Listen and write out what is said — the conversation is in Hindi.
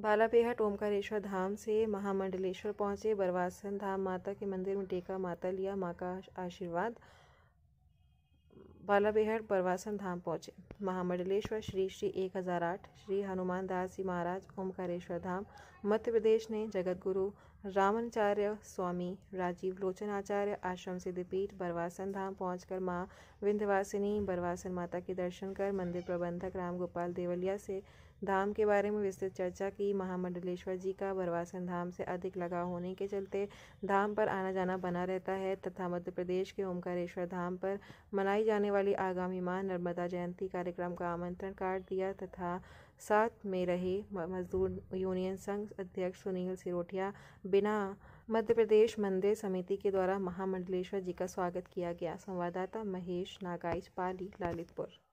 बालाबेहट ओमकारेश्वर धाम से महामंडलेश्वर पहुँचे बरवासन धाम माता के मंदिर में टेका माता लिया माँ का आशीर्वाद बालाबेहट बरवासन धाम पहुँचे महामंडलेश्वर श्री श्री एक हज़ार आठ श्री हनुमान दास जी महाराज ओमकारेश्वर धाम मध्य प्रदेश ने जगत गुरु रामाचार्य स्वामी राजीव लोचन आचार्य आश्रम सिद्धपीठ बरवासन धाम पहुंचकर माँ विंध्यवासिनी बरवासन माता के दर्शन कर मंदिर प्रबंधक राम गोपाल देवलिया से धाम के बारे में विस्तृत चर्चा की महामंडलेश्वर जी का बरवासन धाम से अधिक लगाव होने के चलते धाम पर आना जाना बना रहता है तथा मध्य प्रदेश के ओमकारेश्वर धाम पर मनाई जाने वाली आगामी माँ नर्मदा जयंती कार्यक्रम का आमंत्रण कार्ड दिया तथा साथ में रहे मजदूर यूनियन संघ अध्यक्ष सुनील सिरोठिया बिना मध्य प्रदेश मंदिर समिति के द्वारा महामंडलेश्वर जी का स्वागत किया गया संवाददाता महेश नागाइज पाली ललितपुर